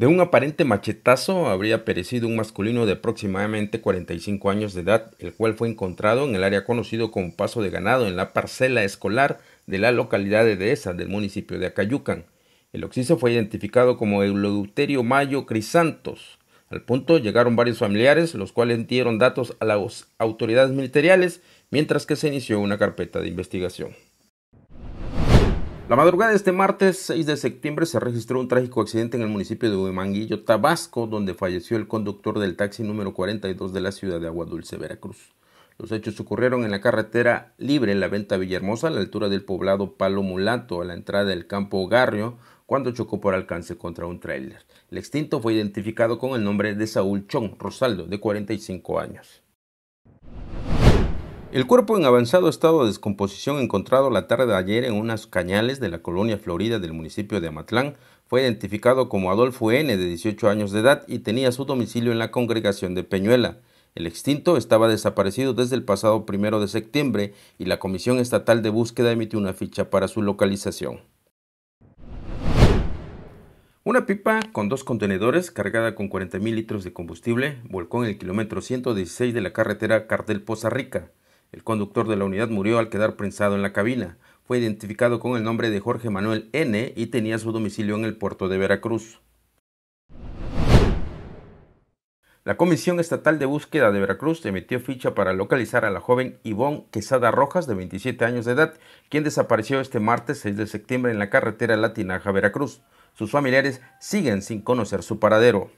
De un aparente machetazo habría perecido un masculino de aproximadamente 45 años de edad, el cual fue encontrado en el área conocido como Paso de Ganado, en la parcela escolar de la localidad de Dehesa del municipio de Acayucan. El occiso fue identificado como Euloduterio Mayo Crisantos. Al punto llegaron varios familiares, los cuales dieron datos a las autoridades militares, mientras que se inició una carpeta de investigación. La madrugada de este martes 6 de septiembre se registró un trágico accidente en el municipio de Huemanguillo, Tabasco, donde falleció el conductor del taxi número 42 de la ciudad de Agua Dulce, Veracruz. Los hechos ocurrieron en la carretera libre en la Venta Villahermosa, a la altura del poblado Palo Mulato, a la entrada del campo Garrio, cuando chocó por alcance contra un tráiler. El extinto fue identificado con el nombre de Saúl Chong Rosaldo, de 45 años. El cuerpo en avanzado estado de descomposición encontrado la tarde de ayer en unas cañales de la colonia Florida del municipio de Amatlán fue identificado como Adolfo N. de 18 años de edad y tenía su domicilio en la congregación de Peñuela. El extinto estaba desaparecido desde el pasado primero de septiembre y la Comisión Estatal de Búsqueda emitió una ficha para su localización. Una pipa con dos contenedores cargada con 40.000 litros de combustible volcó en el kilómetro 116 de la carretera Cartel poza Rica. El conductor de la unidad murió al quedar prensado en la cabina. Fue identificado con el nombre de Jorge Manuel N. y tenía su domicilio en el puerto de Veracruz. La Comisión Estatal de Búsqueda de Veracruz emitió ficha para localizar a la joven Ivonne Quesada Rojas, de 27 años de edad, quien desapareció este martes 6 de septiembre en la carretera Latinaja, Veracruz. Sus familiares siguen sin conocer su paradero.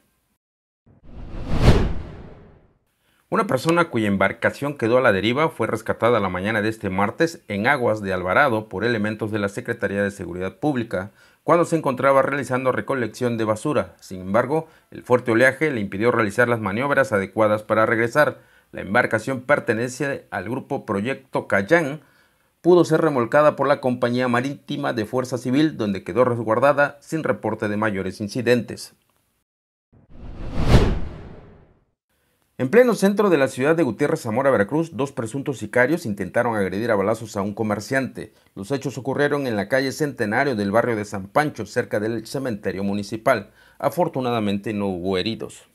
Una persona cuya embarcación quedó a la deriva fue rescatada la mañana de este martes en aguas de Alvarado por elementos de la Secretaría de Seguridad Pública cuando se encontraba realizando recolección de basura. Sin embargo, el fuerte oleaje le impidió realizar las maniobras adecuadas para regresar. La embarcación pertenece al grupo Proyecto Cayán, pudo ser remolcada por la Compañía Marítima de Fuerza Civil donde quedó resguardada sin reporte de mayores incidentes. En pleno centro de la ciudad de Gutiérrez Zamora, Veracruz, dos presuntos sicarios intentaron agredir a balazos a un comerciante. Los hechos ocurrieron en la calle Centenario del barrio de San Pancho, cerca del cementerio municipal. Afortunadamente no hubo heridos.